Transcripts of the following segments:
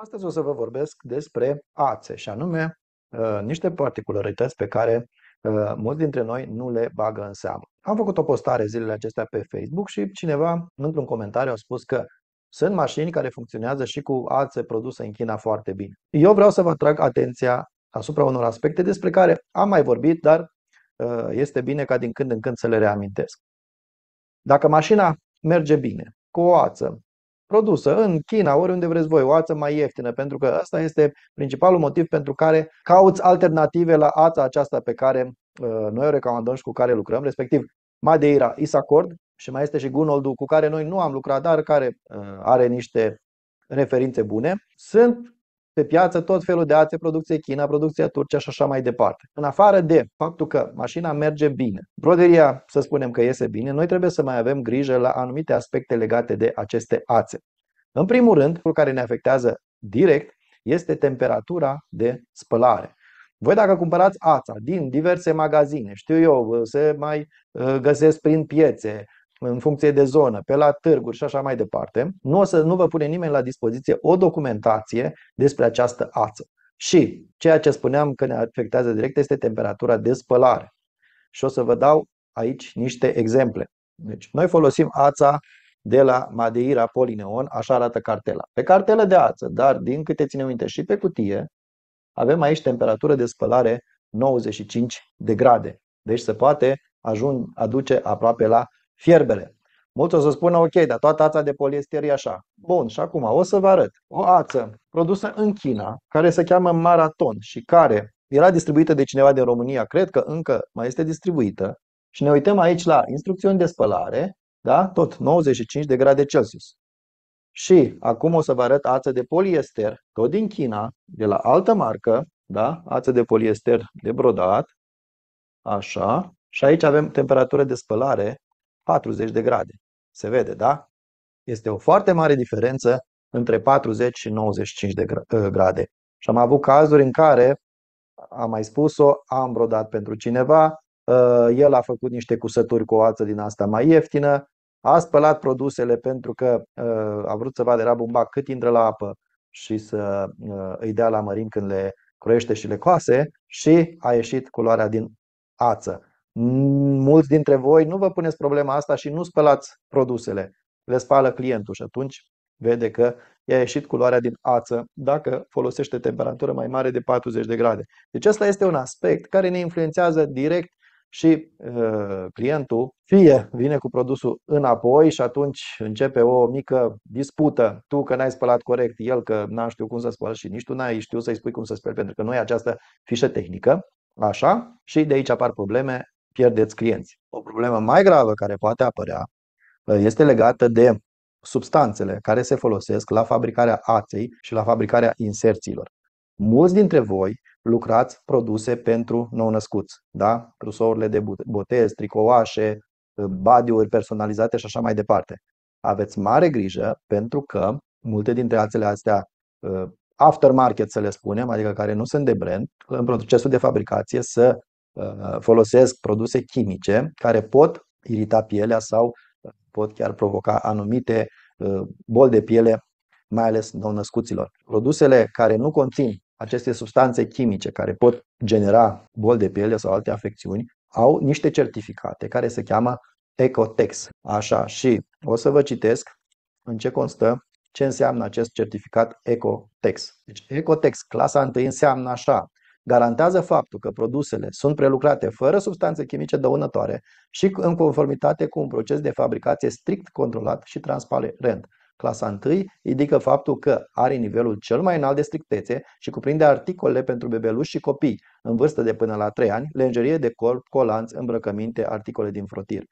Astăzi o să vă vorbesc despre ațe și anume ă, niște particularități pe care ă, mulți dintre noi nu le bagă în seamă. Am făcut o postare zilele acestea pe Facebook și cineva într-un comentariu a spus că sunt mașini care funcționează și cu ațe produse în China foarte bine. Eu vreau să vă atrag atenția asupra unor aspecte despre care am mai vorbit, dar ă, este bine ca din când în când să le reamintesc. Dacă mașina merge bine, cu o ață, produsă în China, oriunde vreți voi, o ață mai ieftină, pentru că asta este principalul motiv pentru care cauți alternative la ața aceasta pe care uh, noi o recomandăm și cu care lucrăm, respectiv Madeira Isacord și mai este și Gunoldu cu care noi nu am lucrat, dar care uh, are niște referințe bune. Sunt pe piață tot felul de alte producție China, producția Turcia și așa mai departe. În afară de faptul că mașina merge bine, broderia să spunem că iese bine, noi trebuie să mai avem grijă la anumite aspecte legate de aceste ațe. În primul rând, lucru care ne afectează direct este temperatura de spălare. Voi dacă cumpărați ața din diverse magazine, știu eu, se mai uh, găsesc prin piețe, în funcție de zonă, pe la târguri și așa mai departe, nu, o să, nu vă pune nimeni la dispoziție o documentație despre această ață. Și ceea ce spuneam că ne afectează direct este temperatura de spălare. Și o să vă dau aici niște exemple. Deci, noi folosim ața de la Madeira Polineon, așa arată cartela. Pe cartelă de ață, dar din câte ține minte și pe cutie, avem aici temperatură de spălare 95 de grade. Deci se poate ajung, aduce aproape la fierbere. Mulți o să spună, ok, dar toată ața de poliester e așa. Bun, și acum o să vă arăt. O ață produsă în China, care se cheamă Maraton și care era distribuită de cineva din România, cred că încă mai este distribuită, și ne uităm aici la instrucțiuni de spălare, da? tot 95 de grade Celsius. Și acum o să vă arăt ață de poliester, tot din China, de la altă marcă, da? ață de poliester de brodat, așa, și aici avem temperatură de spălare 40 de grade. Se vede, da? Este o foarte mare diferență între 40 și 95 de ă, grade. Și am avut cazuri în care, am mai spus-o, am brodat pentru cineva, ă, el a făcut niște cusături cu o ață din asta mai ieftină, a spălat produsele pentru că ă, a vrut să vadă rabumba cât intră la apă și să îi dea la mărim când le croiește și le coase și a ieșit culoarea din ață mulți dintre voi nu vă puneți problema asta și nu spălați produsele. Le spală clientul și atunci vede că i-a ieșit culoarea din ață dacă folosește temperatură mai mare de 40 de grade. Deci asta este un aspect care ne influențează direct și uh, clientul fie vine cu produsul înapoi și atunci începe o mică dispută, tu că n-ai spălat corect, el că n-a știu cum să spăl și nici tu n-ai știut să-i spui cum să speli pentru că nu e această fișă tehnică, așa, și de aici apar probleme pierdeți clienți. O problemă mai gravă care poate apărea uh, este legată de substanțele care se folosesc la fabricarea aței și la fabricarea inserțiilor. Mulți dintre voi lucrați produse pentru nou-născuți, da? Trusourile de botez, tricouașe, uh, badiuri personalizate și așa mai departe. Aveți mare grijă pentru că multe dintre ațele astea uh, aftermarket să le spunem, adică care nu sunt de brand, în procesul de fabricație să Uh, folosesc produse chimice care pot irita pielea sau uh, pot chiar provoca anumite uh, boli de piele, mai ales nou-născuților. Produsele care nu conțin aceste substanțe chimice care pot genera boli de piele sau alte afecțiuni au niște certificate care se cheamă Ecotex. Așa, și o să vă citesc în ce constă ce înseamnă acest certificat Ecotex. Deci Ecotex, clasa 1 înseamnă așa, garantează faptul că produsele sunt prelucrate fără substanțe chimice dăunătoare și în conformitate cu un proces de fabricație strict controlat și transparent. Clasa 1 indică faptul că are nivelul cel mai înalt de strictețe și cuprinde articole pentru bebeluși și copii în vârstă de până la 3 ani, lenjerie de corp, colanți, îmbrăcăminte, articole din frotir,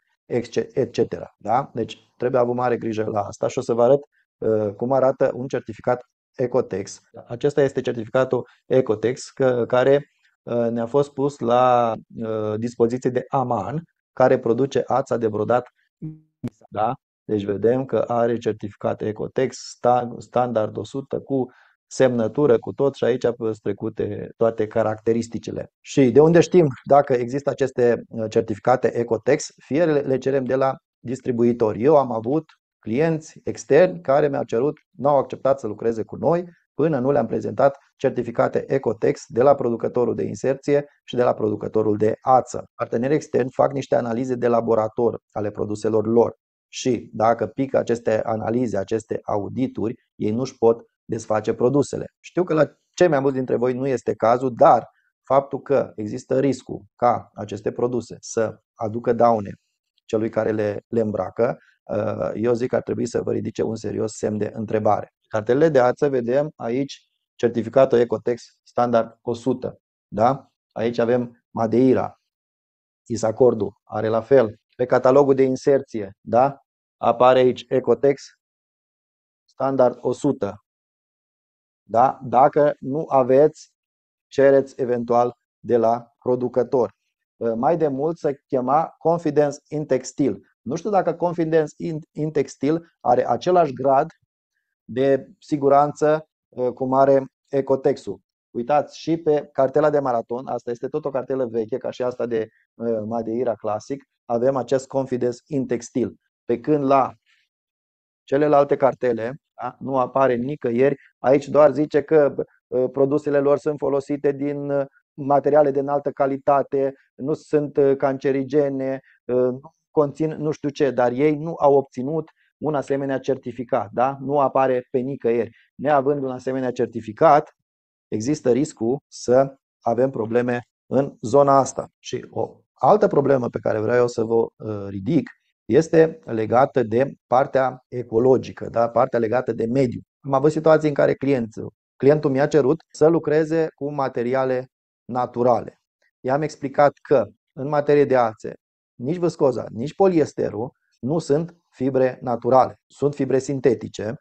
etc. Da? Deci trebuie avut mare grijă la asta și o să vă arăt uh, cum arată un certificat Ecotex. Acesta este certificatul Ecotex care uh, ne-a fost pus la uh, dispoziție de Aman, care produce ața de brodat. Da? Deci vedem că are certificat Ecotex, standard 100 cu semnătură cu tot și aici sunt trecute toate caracteristicile. Și de unde știm dacă există aceste uh, certificate Ecotex? Fie le cerem de la distribuitor. Eu am avut clienți externi care mi-au cerut, n-au acceptat să lucreze cu noi până nu le-am prezentat certificate Ecotex de la producătorul de inserție și de la producătorul de ață. Partenerii externi fac niște analize de laborator ale produselor lor și dacă pică aceste analize, aceste audituri, ei nu-și pot desface produsele. Știu că la cei mai mulți dintre voi nu este cazul, dar faptul că există riscul ca aceste produse să aducă daune celui care le, le îmbracă, Eh, eu zic că ar trebui să vă ridice un serios semn de întrebare. Cartelele de ață, vedem aici certificatul Ecotex standard 100. Da? Aici avem Madeira, Isacordul are la fel. Pe catalogul de inserție, da? apare aici Ecotex standard 100. Da? Dacă nu aveți, cereți eventual de la producător. Eh, mai de mult să chema Confidence in Textil. Nu știu dacă Confidence in Textil are același grad de siguranță uh, cum are Ecotexul. Uitați și pe cartela de maraton, asta este tot o cartelă veche, ca și asta de uh, Madeira Classic, avem acest Confidence in Textil. Pe când la celelalte cartele da, nu apare nicăieri, aici doar zice că uh, produsele lor sunt folosite din materiale de înaltă calitate, nu sunt cancerigene, nu conțin nu știu ce, dar ei nu au obținut un asemenea certificat, da? nu apare pe nicăieri. Neavând un asemenea certificat, există riscul să avem probleme în zona asta. Și o altă problemă pe care vreau eu să vă uh, ridic este legată de partea ecologică, da? partea legată de mediu. Am avut situații în care clientul, clientul mi-a cerut să lucreze cu materiale naturale. I-am explicat că în materie de ațe nici viscoza, nici poliesterul nu sunt fibre naturale, sunt fibre sintetice.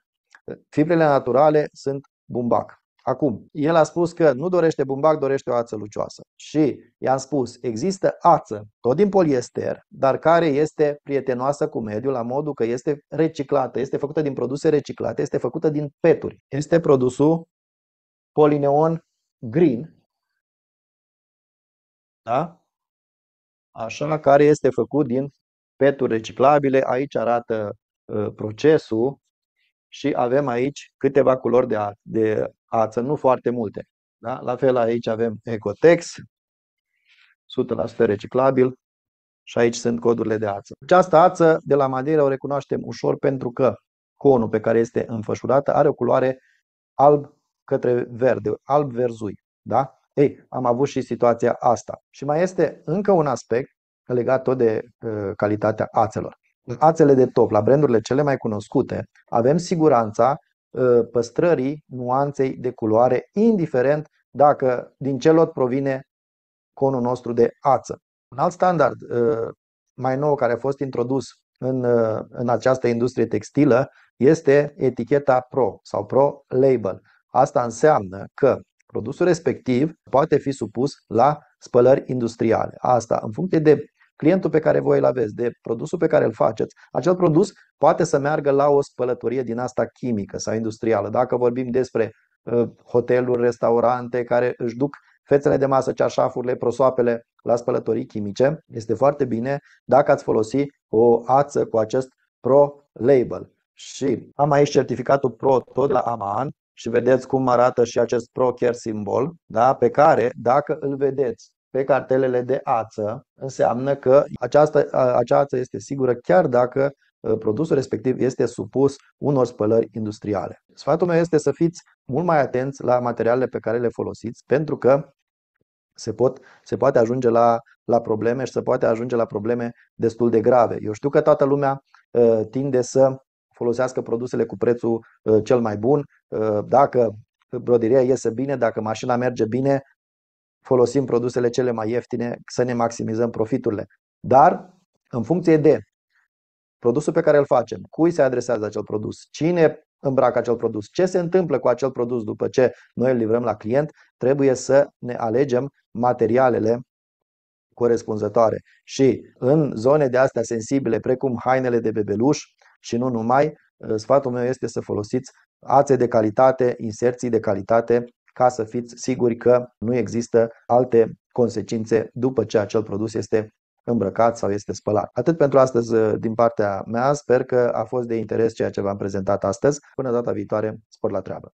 Fibrele naturale sunt bumbac. Acum, el a spus că nu dorește bumbac, dorește o ață lucioasă. Și i-am spus, există ață, tot din poliester, dar care este prietenoasă cu mediul la modul că este reciclată, este făcută din produse reciclate, este făcută din peturi. Este produsul polineon green, da? așa, care este făcut din peturi reciclabile. Aici arată ă, procesul și avem aici câteva culori de, a- de ață, nu foarte multe. Da? La fel aici avem Ecotex, 100% reciclabil și aici sunt codurile de ață. Această ață de la Madeira o recunoaștem ușor pentru că conul pe care este înfășurată are o culoare alb către verde, alb-verzui. Da? Ei, am avut și situația asta. Și mai este încă un aspect legat tot de uh, calitatea ațelor. În ațele de top, la brandurile cele mai cunoscute, avem siguranța uh, păstrării nuanței de culoare, indiferent dacă din ce lot provine conul nostru de ață. Un alt standard uh, mai nou care a fost introdus în, în această industrie textilă este eticheta Pro sau Pro Label. Asta înseamnă că Produsul respectiv poate fi supus la spălări industriale. Asta, în funcție de clientul pe care voi îl aveți, de produsul pe care îl faceți, acel produs poate să meargă la o spălătorie din asta chimică sau industrială. Dacă vorbim despre uh, hoteluri, restaurante care își duc fețele de masă, ceașafurile, prosoapele la spălătorii chimice, este foarte bine dacă ați folosi o ață cu acest Pro Label. Și am aici certificatul Pro tot la Aman, și vedeți cum arată și acest ProCare simbol, da? pe care, dacă îl vedeți pe cartelele de ață, înseamnă că această, acea ață este sigură chiar dacă ă, produsul respectiv este supus unor spălări industriale. Sfatul meu este să fiți mult mai atenți la materialele pe care le folosiți, pentru că se, pot, se poate ajunge la, la probleme și se poate ajunge la probleme destul de grave. Eu știu că toată lumea uh, tinde să folosească produsele cu prețul uh, cel mai bun. Uh, dacă broderia iese bine, dacă mașina merge bine, folosim produsele cele mai ieftine să ne maximizăm profiturile. Dar în funcție de produsul pe care îl facem, cui se adresează acel produs, cine îmbracă acel produs, ce se întâmplă cu acel produs după ce noi îl livrăm la client, trebuie să ne alegem materialele corespunzătoare. Și în zone de astea sensibile, precum hainele de bebeluș, și nu numai. Uh, sfatul meu este să folosiți ațe de calitate, inserții de calitate, ca să fiți siguri că nu există alte consecințe după ce acel produs este îmbrăcat sau este spălat. Atât pentru astăzi uh, din partea mea, sper că a fost de interes ceea ce v-am prezentat astăzi. Până data viitoare, spor la treabă!